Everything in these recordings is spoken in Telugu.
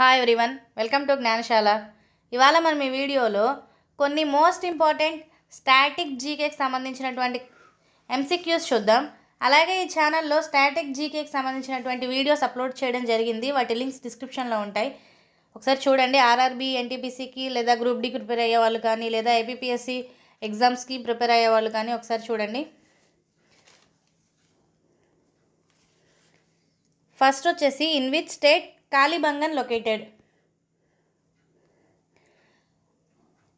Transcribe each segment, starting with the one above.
hi everyone welcome to Gnanasala ఇవాళ మనం ఈ వీడియోలో కొన్ని మోస్ట్ ఇంపార్టెంట్ స్టాటిక్ జీకేకి సంబంధించినటువంటి ఎంసీక్యూస్ చూద్దాం అలాగే ఈ ఛానల్లో స్టాటిక్ జీకేకి సంబంధించినటువంటి వీడియోస్ అప్లోడ్ చేయడం జరిగింది వాటి లింక్స్ డిస్క్రిప్షన్లో ఉంటాయి ఒకసారి చూడండి ఆర్ఆర్బీ ఎన్టీపీసీకి లేదా గ్రూప్ డీకి ప్రిపేర్ అయ్యే వాళ్ళు కానీ లేదా ఏపీపీఎస్సీ ఎగ్జామ్స్కి ప్రిపేర్ అయ్యే వాళ్ళు కానీ ఒకసారి చూడండి ఫస్ట్ వచ్చేసి in which state Kalibangan located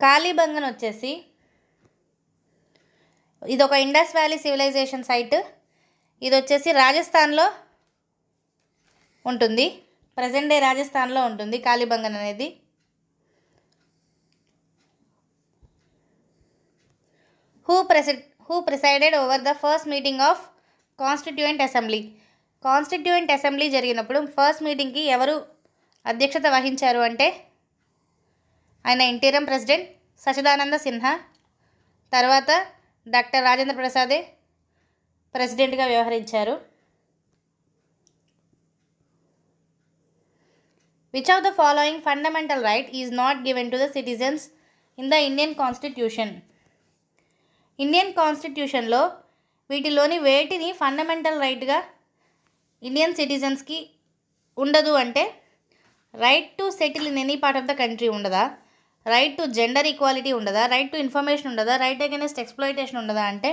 Kalibangan వచ్చేసి ఇది ఒక ఇండస్ వ్యాలీ సివిలైజేషన్ సైట్ ఇది వచ్చేసి రాజస్థాన్లో ఉంటుంది ప్రజెంట్ డే రాజస్థాన్లో ఉంటుంది కాళీబంగన్ అనేది హూ ప్రెసి who presided over the first meeting of constituent assembly constituent assembly జరిగినప్పుడు ఫస్ట్ మీటింగ్కి ఎవరు అధ్యక్షత వహించారు అంటే ఆయన ఇంటీరియం ప్రెసిడెంట్ సచిదానంద సిన్హా తర్వాత డాక్టర్ రాజేంద్ర ప్రసాదే ప్రెసిడెంట్గా వ్యవహరించారు which of the following fundamental right is not given to the citizens in the Indian constitution Indian కాన్స్టిట్యూషన్లో వీటిలోని వేటిని ఫండమెంటల్ రైట్గా ఇండియన్ సిటిజన్స్కి ఉండదు అంటే right to settle in any part of the country ఉండదా రైట్ టు జెండర్ ఈక్వాలిటీ ఉండదా రైట్ టు ఇన్ఫర్మేషన్ ఉండదా రైట్ అగెనెస్ట్ ఎక్స్ప్లోయిటేషన్ ఉండదా అంటే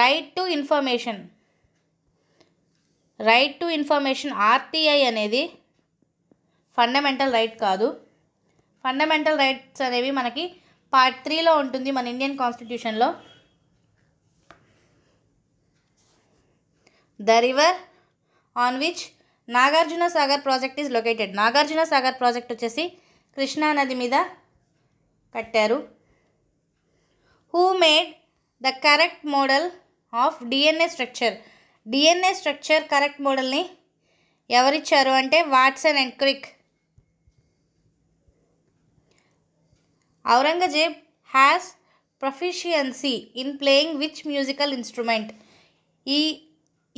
right to information right to information RTI అనేది ఫండమెంటల్ రైట్ కాదు ఫండమెంటల్ రైట్స్ అనేవి మనకి పార్ట్ త్రీలో ఉంటుంది మన ఇండియన్ కాన్స్టిట్యూషన్లో the river on which Nagarjuna Sagar project is located Nagarjuna Sagar project వచ్చేసి కృష్ణా నది మీద కట్టారు who made the correct model of DNA structure DNA structure correct మోడల్ని ఎవరిచ్చారు అంటే Watson and Crick Aurangzeb has proficiency in playing which musical instrument ఈ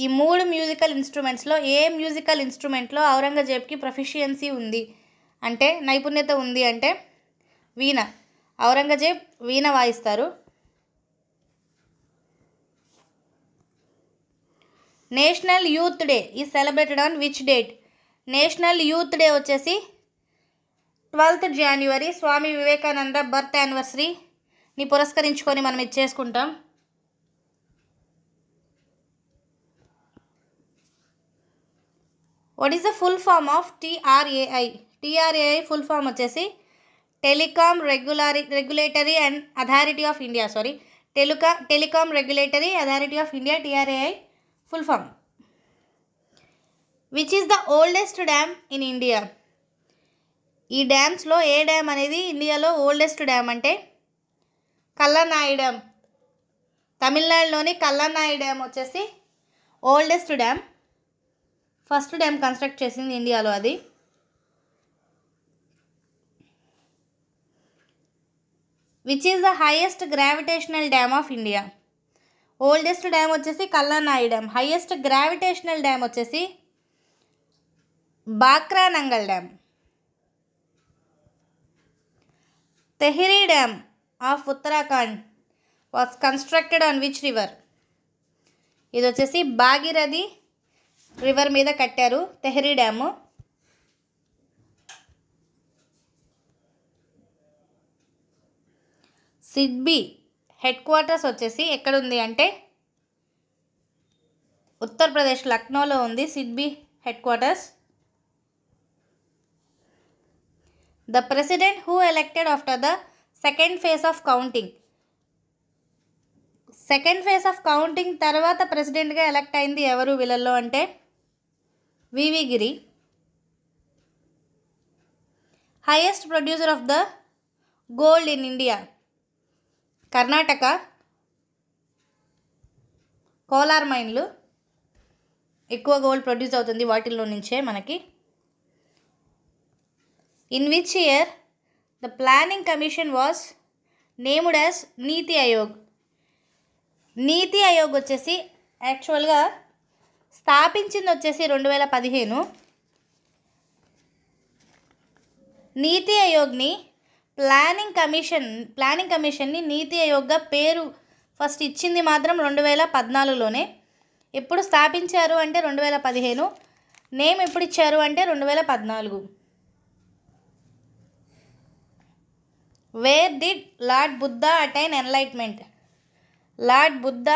ఈ మూడు మ్యూజికల్ ఇన్స్ట్రుమెంట్స్లో ఏ మ్యూజికల్ ఇన్స్ట్రుమెంట్లో ఔరంగజేబ్కి ప్రొఫిషియన్సీ ఉంది అంటే నైపుణ్యత ఉంది అంటే వీణ ఔరంగజేబ్ వీణ వాయిస్తారు national youth day is celebrated on which date national youth day వచ్చేసి twelfth January Swami Vivekananda birth యానివర్సరీని పురస్కరించుకొని మనం ఇది చేసుకుంటాం what is the full form of TRAI TRAI full form వచ్చేసి telecom regularly regulatory and authority of India sorry టెలికా telecom regulatory authority of India TRAI full form which is the oldest dam in India ఈ డ్యామ్స్లో ఏ డ్యామ్ అనేది ఇండియాలో ఓల్డెస్ట్ డ్యామ్ అంటే కల్లనాయి డ్యామ్ తమిళనాడులోని కల్లనాయి డ్యామ్ వచ్చేసి oldest dam first dam construct చేసింది ఇండియాలో అది which is the highest gravitational dam of India oldest dam వచ్చేసి Kallanai dam highest gravitational dam వచ్చేసి Bhakra Nangal dam Tehri dam of Uttarakhand was constructed on which river ఇది వచ్చేసి భాగీరథి రివర్ మీద కట్టారు Tehri dam SIDBI headquarters వచ్చేసి ఎక్కడుంది అంటే ఉత్తరప్రదేశ్ లక్నోలో ఉంది SIDBI headquarters the president who elected after the second phase of counting second phase of counting తర్వాత ప్రెసిడెంట్గా ఎలక్ట్ అయింది ఎవరు వీళ్ళల్లో అంటే V V Giri highest producer of the gold in India Karnataka Kolar మైన్లు ఎక్కువ గోల్డ్ ప్రొడ్యూస్ అవుతుంది వాటిల్లో నుంచే మనకి in which year the planning commission was named as NITI Aayog నీతి ఆయోగ్ వచ్చేసి యాక్చువల్గా స్థాపించింది వచ్చేసి రెండు వేల పదిహేను నీతి ఆయోగ్ని ప్లానింగ్ కమిషన్ ప్లానింగ్ కమిషన్ని నీతి ఆయోగ్గా పేరు ఫస్ట్ ఇచ్చింది మాత్రం రెండు వేల పద్నాలుగులోనే ఎప్పుడు స్థాపించారు అంటే రెండు వేల పదిహేను నేమ్ ఎప్పుడు ఇచ్చారు అంటే రెండు వేల పద్నాలుగు where did lord Buddha attain enlightenment lord Buddha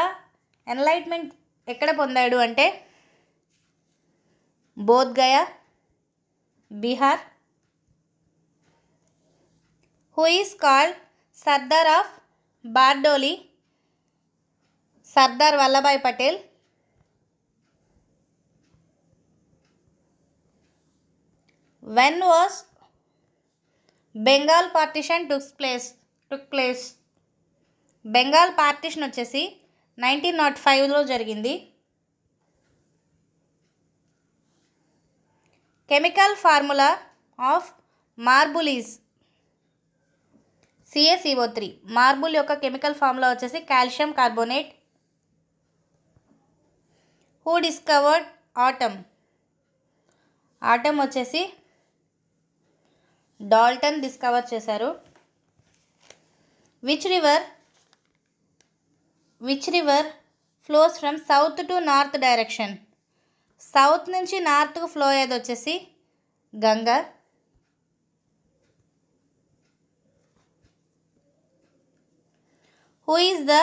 enlightenment ఎక్కడ పొందాడు అంటే Bodh Gaya Bihar who is called Sardar of Bardoli Sardar Vallabhbhai Patel when was Bengal partition took place took place Bengal partition వచ్చేసి నైన్టీన్ నాట్ ఫైవ్లో జరిగింది chemical formula of marble is CaCO three e marble యొక్క కెమికల్ ఫార్ములా వచ్చేసి calcium carbonate who discovered atom atom వచ్చేసి డాల్టన్ డిస్కవర్ చేశారు which river which river flows from south to north direction south నుంచి నార్త్కు ఫ్లో అయ్యేది వచ్చేసి Ganga who is the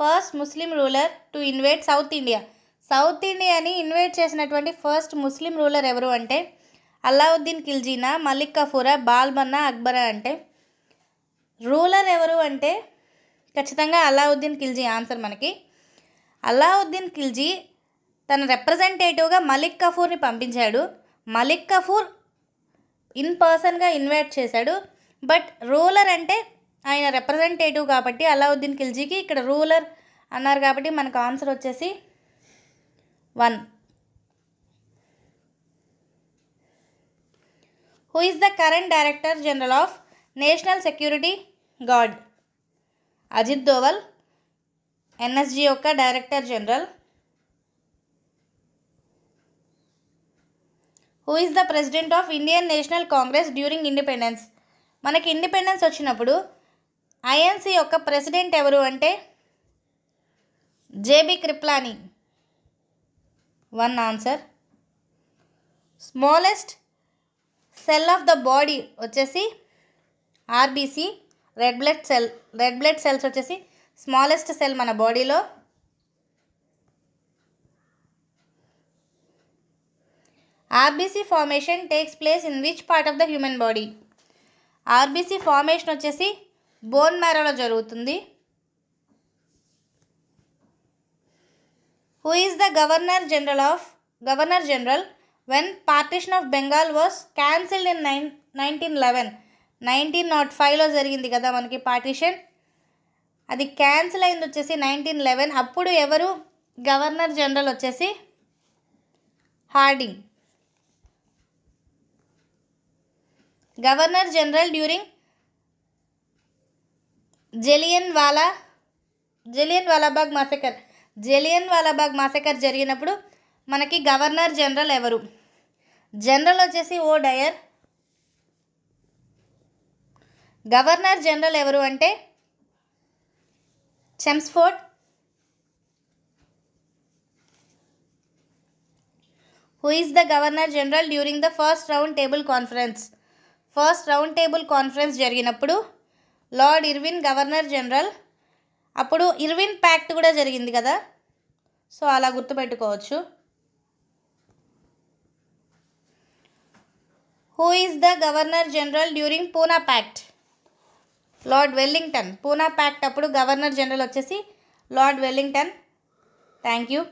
first Muslim ruler to invite south India south ఇండియాని ఇన్వైట్ చేసినటువంటి ఫస్ట్ ముస్లిం రూలర్ ఎవరు అంటే అల్లావుద్దీన్ ఖిల్జీనా మలిక్ కఫూరా బాల్మన్నా అక్బరా అంటే రూలర్ ఎవరు అంటే ఖచ్చితంగా అల్లావుద్దీన్ ఖిల్జీ ఆన్సర్ మనకి అల్లావుద్దీన్ ఖిల్జీ తన రిప్రజెంటేటివ్గా మలిక్ కఫూర్ని పంపించాడు మలిక్ కఫూర్ ఇన్ పర్సన్గా ఇన్వైట్ చేశాడు బట్ రూలర్ అంటే ఆయన రిప్రజెంటేటివ్ కాబట్టి అల్లావుద్దీన్ ఖిల్జీకి ఇక్కడ రూలర్ అన్నారు కాబట్టి మనకు ఆన్సర్ వచ్చేసి one who is the current director general of national security guard Ajit Doval NSG యొక్క director general who is the president of Indian National Congress during independence మనకి ఇండిపెండెన్స్ వచ్చినప్పుడు ఐఎన్సీ యొక్క ప్రెసిడెంట్ ఎవరు అంటే J B Kripalani one answer smallest cell of the body వచ్చేసి RBC red blood cell red blood cells వచ్చేసి స్మాలెస్ట్ సెల్ మన బాడీలో RBC formation takes place in which part of the human body RBC formation వచ్చేసి బోన్ మ్యారోలో జరుగుతుంది who is the governor general of governor general when partition of Bengal was cancelled in nine nineteen eleven nineteen naught ఫైవ్లో జరిగింది కదా మనకి పార్టీషన్ అది క్యాన్సిల్ అయింది వచ్చేసి నైన్టీన్ లెవెన్ అప్పుడు ఎవరు గవర్నర్ జనరల్ వచ్చేసి Hardinge governor general during Jallianwala Jallianwala Bagh massacre Jallianwala Bagh massacre జరిగినప్పుడు మనకి గవర్నర్ జనరల్ ఎవరు జనరల్ వచ్చేసి ఓ డయర్ గవర్నర్ జనరల్ ఎవరు అంటే Chelmsford who is the governor general during the first round table conference first round table conference జరిగినప్పుడు లార్డ్ ఇర్విన్ గవర్నర్ జనరల్ అప్పుడు ఇర్విన్ ప్యాక్ట్ కూడా జరిగింది కదా సో అలా గుర్తుపెట్టుకోవచ్చు who is the governor general during Poona pact lord Wellington Poona pact అప్పుడు గవర్నర్ జనరల్ వచ్చేసి లార్డ్ వెల్లింగ్టన్ థ్యాంక్ యూ